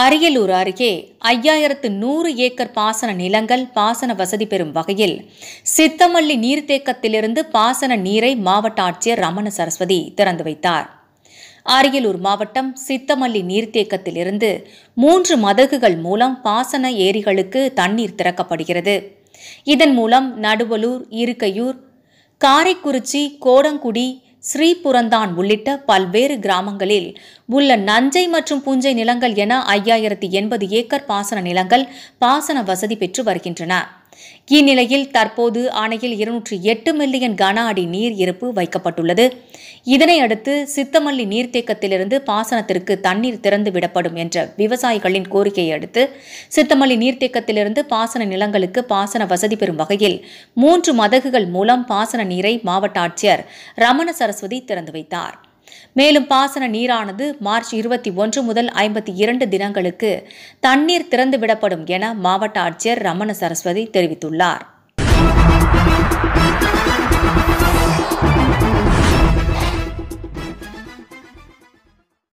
அரியலூர் அருகே ஐயாயிரத்து நூறு ஏக்கர் பாசன நிலங்கள் பாசன வசதி பெறும் வகையில் சித்தமல்லி நீர்த்தேக்கத்திலிருந்து பாசன நீரை மாவட்ட ஆட்சியர் ரமண சரஸ்வதி திறந்து வைத்தார் அரியலூர் மாவட்டம் சித்தமல்லி நீர்த்தேக்கத்திலிருந்து மூன்று மதகுகள் மூலம் பாசன ஏரிகளுக்கு தண்ணீர் திறக்கப்படுகிறது இதன் மூலம் நடுவலூர் இருக்கையூர் காரைக்குறிச்சி கோடங்குடி ஸ்ரீபுரந்தான் உள்ளிட்ட பல்வேறு கிராமங்களில் உள்ள நஞ்சை மற்றும் பூஞ்சை நிலங்கள் என ஐயாயிரத்தி எண்பது ஏக்கர் பாசன நிலங்கள் பாசன வசதி பெற்று வருகின்றன இந்நிலையில் தற்போது அணையில் இருநூற்றி எட்டு மில்லியன் கன அடி நீர் இருப்பு வைக்கப்பட்டுள்ளது இதனையடுத்து சித்தமல்லி நீர்த்தேக்கத்திலிருந்து பாசனத்திற்கு தண்ணீர் திறந்து விடப்படும் என்ற விவசாயிகளின் கோரிக்கையை அடுத்து சித்தமல்லி நீர்த்தேக்கத்திலிருந்து பாசன நிலங்களுக்கு பாசன வசதி பெறும் வகையில் மூன்று மதகுகள் மூலம் பாசன நீரை மாவட்ட ஆட்சியர் ரமண சரஸ்வதி திறந்து வைத்தார் மேலும் பாசன நீரானது மார்ச் இருபத்தி ஒன்று முதல் ஐம்பத்தி இரண்டு தினங்களுக்கு தண்ணீர் திறந்துவிடப்படும் என மாவட்ட ஆட்சியர் ரமண சரஸ்வதி தெரிவித்துள்ளார்